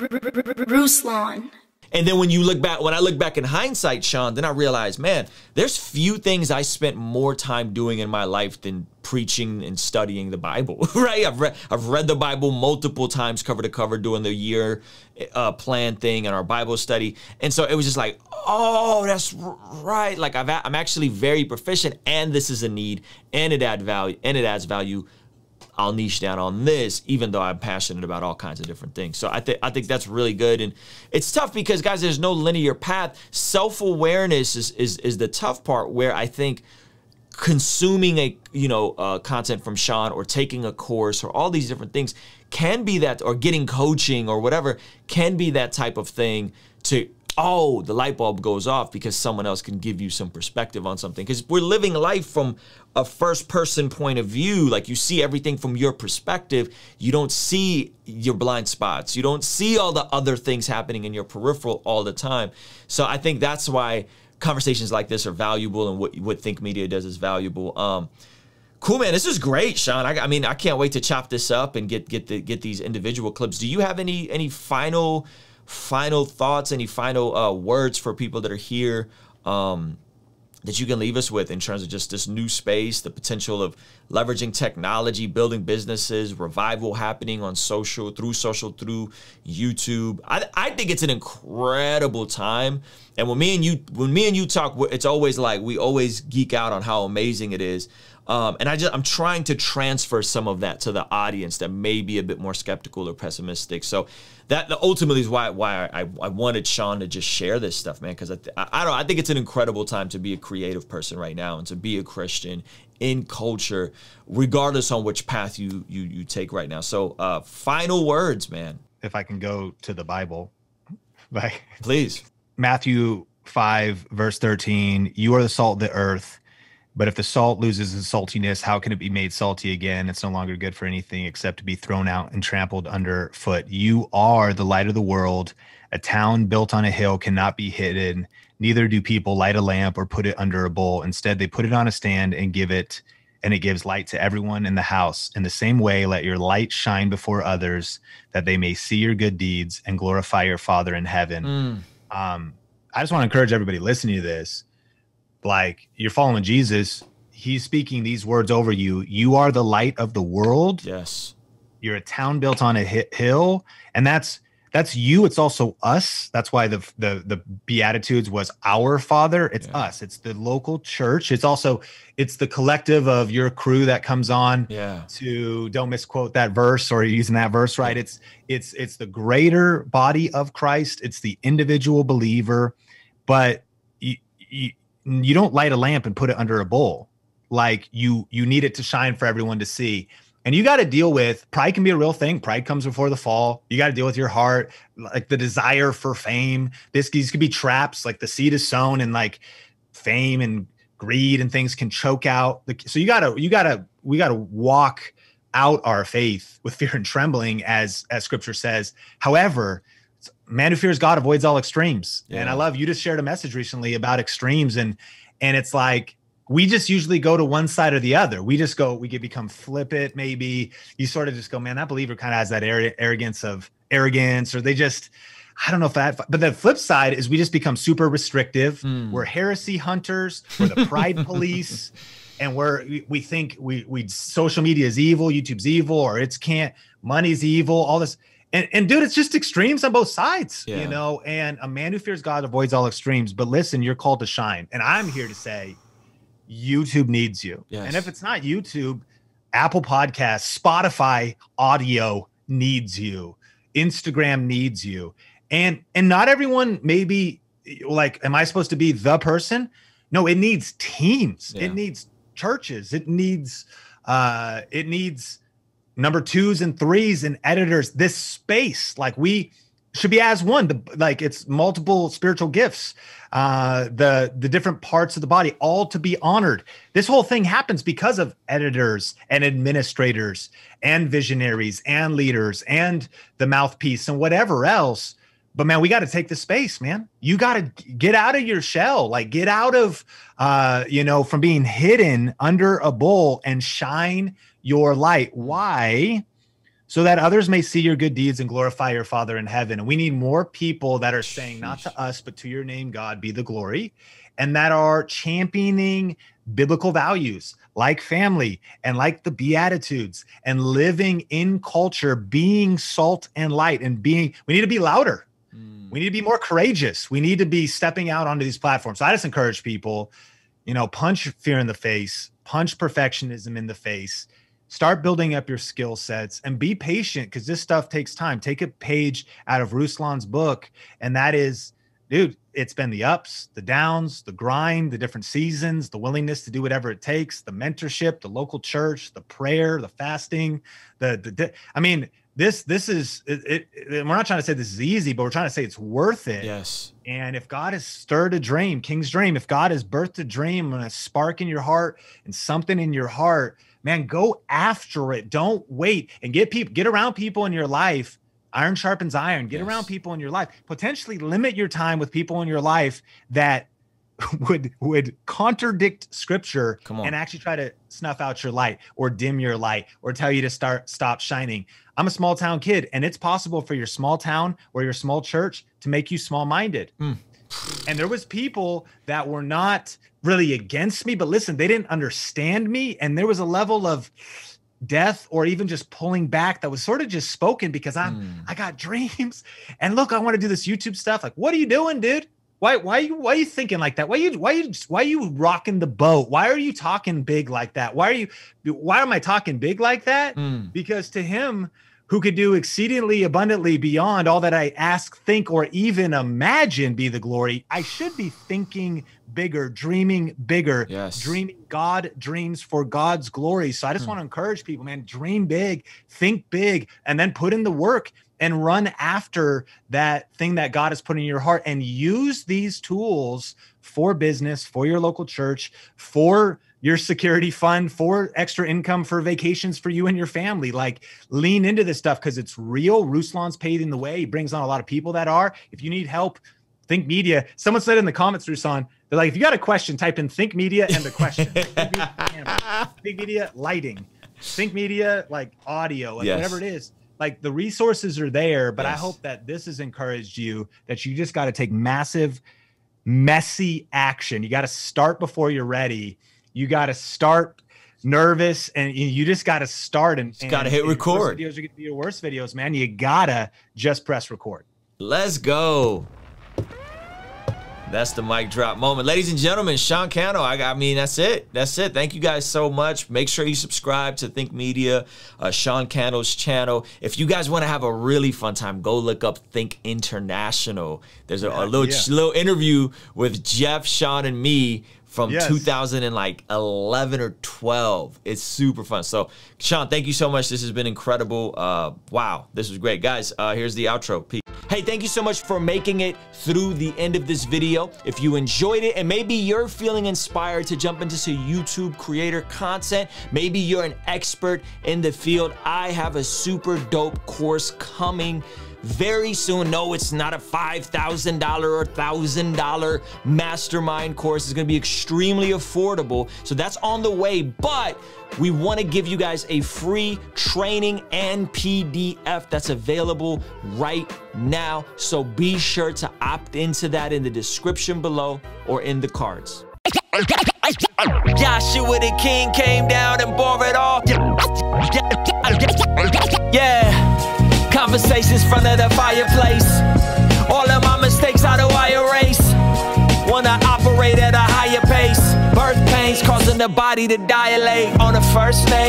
Bruce Ruslan. And then when you look back, when I look back in hindsight, Sean, then I realize, man, there's few things I spent more time doing in my life than preaching and studying the Bible, right? I've read, I've read the Bible multiple times, cover to cover, doing the year uh, plan thing and our Bible study. And so it was just like, oh, that's right. Like I've, am actually very proficient, and this is a need, and it add value, and it adds value I'll niche down on this, even though I'm passionate about all kinds of different things. So I think I think that's really good, and it's tough because guys, there's no linear path. Self awareness is, is is the tough part where I think consuming a you know uh, content from Sean or taking a course or all these different things can be that or getting coaching or whatever can be that type of thing to oh, the light bulb goes off because someone else can give you some perspective on something. Because we're living life from a first person point of view. Like you see everything from your perspective. You don't see your blind spots. You don't see all the other things happening in your peripheral all the time. So I think that's why conversations like this are valuable and what, what Think Media does is valuable. Um, cool, man. This is great, Sean. I, I mean, I can't wait to chop this up and get, get, the, get these individual clips. Do you have any, any final final thoughts, any final uh, words for people that are here um, that you can leave us with in terms of just this new space, the potential of leveraging technology, building businesses, revival happening on social, through social, through YouTube. I, I think it's an incredible time. And when me and you, when me and you talk, it's always like we always geek out on how amazing it is. Um, and I just I'm trying to transfer some of that to the audience that may be a bit more skeptical or pessimistic. So that ultimately is why why I, I wanted Sean to just share this stuff, man. Because I, I don't I think it's an incredible time to be a creative person right now and to be a Christian in culture, regardless on which path you you you take right now. So uh, final words, man. If I can go to the Bible, please Matthew five verse thirteen, you are the salt of the earth but if the salt loses its saltiness, how can it be made salty again? It's no longer good for anything except to be thrown out and trampled underfoot. You are the light of the world. A town built on a hill cannot be hidden. Neither do people light a lamp or put it under a bowl. Instead, they put it on a stand and give it, and it gives light to everyone in the house. In the same way, let your light shine before others that they may see your good deeds and glorify your Father in heaven. Mm. Um, I just want to encourage everybody listening to this like you're following Jesus, he's speaking these words over you. You are the light of the world. Yes. You're a town built on a hill, and that's that's you. It's also us. That's why the the the beatitudes was our Father. It's yeah. us. It's the local church. It's also it's the collective of your crew that comes on. Yeah. To don't misquote that verse or using that verse right. It's it's it's the greater body of Christ. It's the individual believer, but you, you, you don't light a lamp and put it under a bowl like you you need it to shine for everyone to see and you got to deal with pride can be a real thing pride comes before the fall you got to deal with your heart like the desire for fame this these could be traps like the seed is sown and like fame and greed and things can choke out the, so you got to you got to we got to walk out our faith with fear and trembling as as scripture says however man who fears God avoids all extremes. Yeah. And I love you just shared a message recently about extremes and and it's like we just usually go to one side or the other. We just go, we could become flippant, maybe. You sort of just go, man, that believer kind of has that arrogance of arrogance, or they just, I don't know if that, but the flip side is we just become super restrictive. Mm. We're heresy hunters, we're the pride police, and we're, we think we, we, social media is evil, YouTube's evil, or it's can't, money's evil, all this and, and dude, it's just extremes on both sides, yeah. you know. And a man who fears God avoids all extremes. But listen, you're called to shine, and I'm here to say, YouTube needs you. Yes. And if it's not YouTube, Apple Podcasts, Spotify Audio needs you, Instagram needs you, and and not everyone maybe like, am I supposed to be the person? No, it needs teams. Yeah. It needs churches. It needs uh, it needs number twos and threes and editors this space like we should be as one the, like it's multiple spiritual gifts uh the the different parts of the body all to be honored this whole thing happens because of editors and administrators and visionaries and leaders and the mouthpiece and whatever else but man, we got to take the space, man. You got to get out of your shell, like get out of, uh, you know, from being hidden under a bowl and shine your light. Why? So that others may see your good deeds and glorify your Father in heaven. And we need more people that are saying, not to us, but to your name, God, be the glory, and that are championing biblical values like family and like the Beatitudes and living in culture, being salt and light and being, we need to be louder we need to be more courageous. We need to be stepping out onto these platforms. So I just encourage people, you know, punch fear in the face, punch perfectionism in the face, start building up your skill sets and be patient because this stuff takes time. Take a page out of Ruslan's book, and that is, dude, it's been the ups, the downs, the grind, the different seasons, the willingness to do whatever it takes, the mentorship, the local church, the prayer, the fasting, the, the, the I mean, this this is it, it, we're not trying to say this is easy but we're trying to say it's worth it yes and if god has stirred a dream king's dream if god has birthed a dream and a spark in your heart and something in your heart man go after it don't wait and get people get around people in your life iron sharpens iron get yes. around people in your life potentially limit your time with people in your life that would would contradict scripture and actually try to snuff out your light or dim your light or tell you to start stop shining I'm a small town kid, and it's possible for your small town or your small church to make you small minded. Mm. And there was people that were not really against me, but listen, they didn't understand me, and there was a level of death or even just pulling back that was sort of just spoken because I mm. I got dreams and look I want to do this YouTube stuff like what are you doing dude why why you why are you thinking like that why you why you why are you rocking the boat why are you talking big like that why are you why am I talking big like that mm. because to him who could do exceedingly abundantly beyond all that I ask, think, or even imagine be the glory. I should be thinking bigger, dreaming bigger, yes. dreaming God dreams for God's glory. So I just hmm. want to encourage people, man, dream big, think big, and then put in the work and run after that thing that God has put in your heart and use these tools for business, for your local church, for your security fund for extra income for vacations for you and your family. Like lean into this stuff because it's real. Ruslan's paving the way. He brings on a lot of people that are. If you need help, think media. Someone said in the comments, Ruslan, they're like, if you got a question, type in think media and the question. think, media, think media lighting. Think media like audio, like yes. whatever it is. Like the resources are there, but yes. I hope that this has encouraged you that you just got to take massive, messy action. You got to start before you're ready you got to start nervous and you just got to start and, and got to hit record. Videos are going to be your worst videos, man. You got to just press record. Let's go. That's the mic drop moment. Ladies and gentlemen, Sean Cano. I, I, mean, that's it. That's it. Thank you guys so much. Make sure you subscribe to Think Media, uh, Sean Cano's channel. If you guys want to have a really fun time, go look up Think International. There's a, a little, yeah. little interview with Jeff, Sean, and me from yes. 2000 and like 11 or 12. It's super fun. So, Sean, thank you so much. This has been incredible. Uh, wow, this was great. Guys, uh, here's the outro. Peace. Hey, thank you so much for making it through the end of this video. If you enjoyed it and maybe you're feeling inspired to jump into some YouTube creator content, maybe you're an expert in the field, I have a super dope course coming very soon. No, it's not a $5,000 or $1,000 mastermind course. It's gonna be extremely affordable. So that's on the way, but we wanna give you guys a free training and PDF that's available right now. So be sure to opt into that in the description below or in the cards. Joshua the King came down and bore it all conversations front of the fireplace. All of my mistakes, how do I erase? Wanna operate at a higher pace. Birth pains causing the body to dilate on a first name.